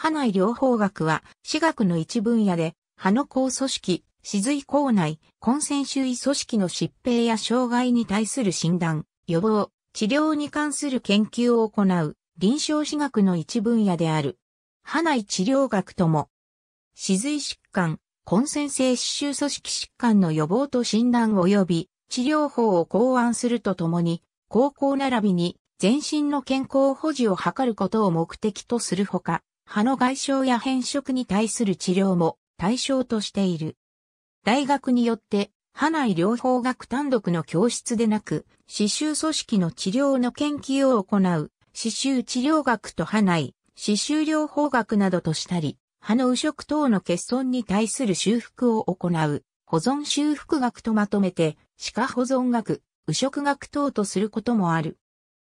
歯内療法学は、私学の一分野で、歯の抗組織、歯髄口内、混戦、周囲組織の疾病や障害に対する診断、予防、治療に関する研究を行う、臨床私学の一分野である。歯内治療学とも、歯髄疾患、混戦性歯周組織疾患の予防と診断及び治療法を考案するとともに、高校並びに全身の健康保持を図ることを目的とするほか、歯の外傷や変色に対する治療も対象としている。大学によって歯内療法学単独の教室でなく、刺繍組織の治療の研究を行う、刺繍治療学と歯内、刺繍療法学などとしたり、歯の右食等の欠損に対する修復を行う、保存修復学とまとめて、歯科保存学、右食学等とすることもある。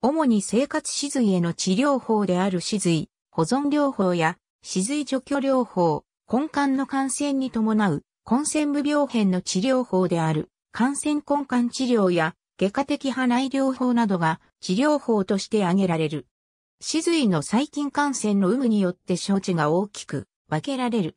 主に生活歯髄への治療法である歯髄、保存療法や、歯髄除去療法、根幹の感染に伴う、根線部病変の治療法である、感染根幹治療や、外科的破内療法などが治療法として挙げられる。歯髄の細菌感染の有無によって症知が大きく分けられる。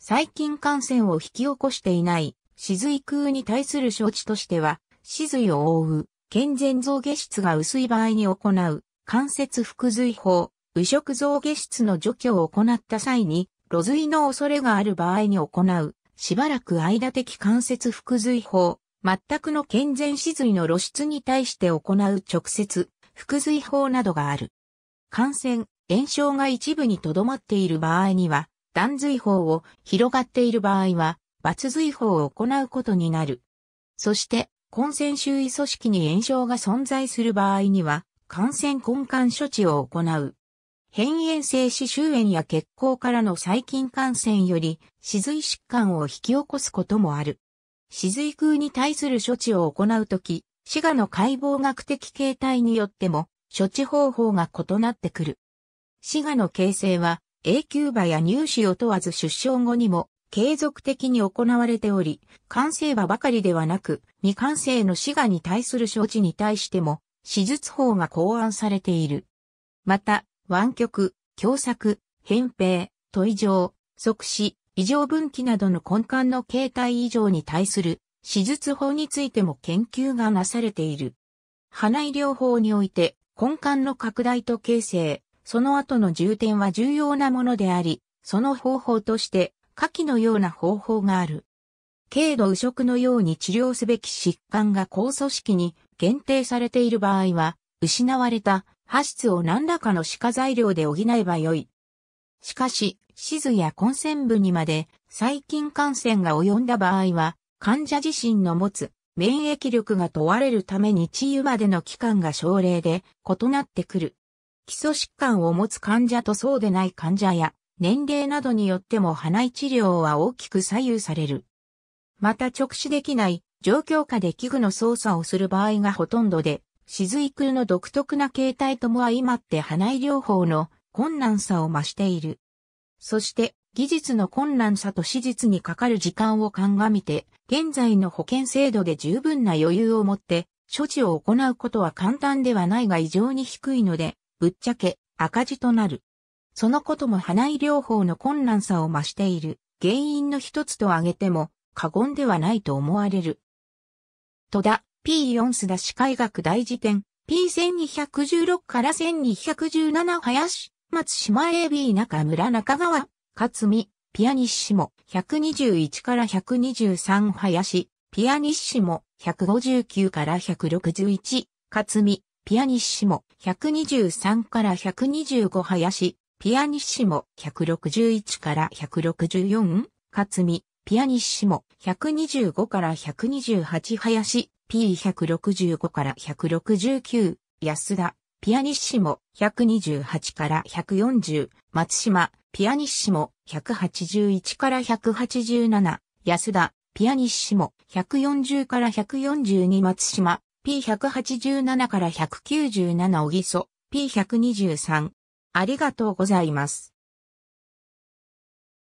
細菌感染を引き起こしていない歯髄空に対する症知としては、歯髄を覆う健全増下質が薄い場合に行う関節腹髄法、右食増下室の除去を行った際に、露髄の恐れがある場合に行う、しばらく間的関節腹髄法、全くの健全歯髄の露出に対して行う直接、腹髄法などがある。感染、炎症が一部にとどまっている場合には、断髄法を広がっている場合は、抜髄法を行うことになる。そして、混戦周囲組織に炎症が存在する場合には、感染根幹処置を行う。変炎性歯周炎や血行からの細菌感染より、歯髄疾患を引き起こすこともある。歯髄空に対する処置を行うとき、歯がの解剖学的形態によっても、処置方法が異なってくる。歯がの形成は、永久歯や乳歯を問わず出生後にも継続的に行われており、完成歯ばかりではなく、未完成の歯がに対する処置に対しても、手術法が考案されている。また、湾曲、狭作、扁平、都異常、即死、異常分岐などの根幹の形態異常に対する手術法についても研究がなされている。鼻医療法において根幹の拡大と形成、その後の重点は重要なものであり、その方法として下記のような方法がある。軽度右食のように治療すべき疾患が高組織に限定されている場合は、失われた発出を何らかの歯科材料で補えばよい。しかし、地図や根線部にまで細菌感染が及んだ場合は、患者自身の持つ免疫力が問われるために治癒までの期間が症例で異なってくる。基礎疾患を持つ患者とそうでない患者や年齢などによっても鼻胃治療は大きく左右される。また直視できない状況下で器具の操作をする場合がほとんどで、雫空の独特な形態とも相まって花井療法の困難さを増している。そして、技術の困難さと手術にかかる時間を鑑みて、現在の保険制度で十分な余裕を持って、処置を行うことは簡単ではないが異常に低いので、ぶっちゃけ赤字となる。そのことも花井療法の困難さを増している原因の一つと挙げても過言ではないと思われる。戸田、P4 須田市海学大辞典、P1216 から1217林、松島 AB 中村中川、勝美、ピアニッシモ、121から123林、ピアニッシモ、159から161、勝美、ピアニッシモ、123から125林、ピアニッシモ、161から164、勝美、ピアニッシモ、125から128林、P165 から169、安田、ピアニッシモ128から140、松島、ピアニッシモ181から187、安田、ピアニッシモ140から142松島、P187 から197小木曽、P123。ありがとうございます。